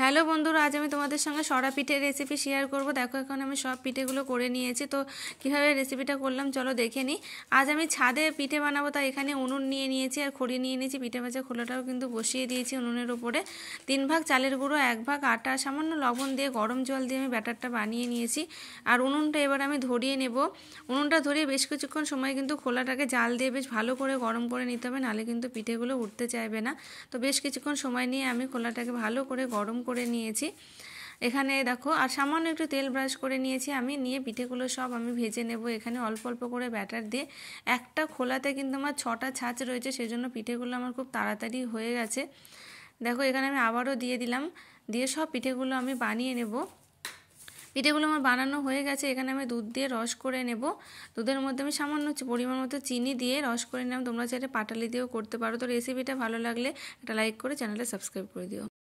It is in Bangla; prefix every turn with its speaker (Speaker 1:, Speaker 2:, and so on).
Speaker 1: হ্যালো বন্ধুরা আজ আমি তোমাদের সঙ্গে সরা পিঠের রেসিপি শেয়ার করব দেখো এখন আমি সব পিঠেগুলো করে নিয়েছি তো কীভাবে রেসিপিটা করলাম চলো দেখে নিই আজ আমি ছাদে পিঠে বানাবো তাই এখানে উনুন নিয়ে নিয়েছি আর খড়ি নিয়ে নিয়েছি পিঠে মাছের খোলাটাও কিন্তু বসিয়ে দিয়েছি উনুনের উপরে তিন ভাগ চালের গুঁড়ো এক ভাগ আটা সামান্য লবণ দিয়ে গরম জল দিয়ে আমি ব্যাটারটা বানিয়ে নিয়েছি আর উনুনটা এবার আমি ধরিয়ে নেব উনুনটা ধরিয়ে বেশ কিছুক্ষণ সময় কিন্তু খোলাটাকে জাল দিয়ে বেশ ভালো করে গরম করে নিতে হবে নাহলে কিন্তু পিঠেগুলো উঠতে চাইবে না তো বেশ কিছুক্ষণ সময় নিয়ে আমি খোলাটাকে ভালো করে গরম করে নিয়েছি এখানে দেখো আর সামান্য একটু তেল ব্রাশ করে নিয়েছি আমি নিয়ে পিঠেগুলো সব আমি ভেজে নেব এখানে অল্প অল্প করে ব্যাটার দিয়ে একটা খোলাতে কিন্তু আমার ছটা ছাঁচ রয়েছে সেজন্য পিঠেগুলো আমার খুব তাড়াতাড়ি হয়ে গেছে দেখো এখানে আমি আবারও দিয়ে দিলাম দিয়ে সব পিঠেগুলো আমি বানিয়ে নেব পিঠেগুলো আমার বানানো হয়ে গেছে এখানে আমি দুধ দিয়ে রস করে নেব দুধের মধ্যে আমি সামান্য পরিমাণ মতো চিনি দিয়ে রস করে নিলাম তোমরা চাইলে পাটালি দিয়েও করতে পারো তো রেসিপিটা ভালো লাগলে একটা লাইক করে চ্যানেলটা সাবস্ক্রাইব করে দিও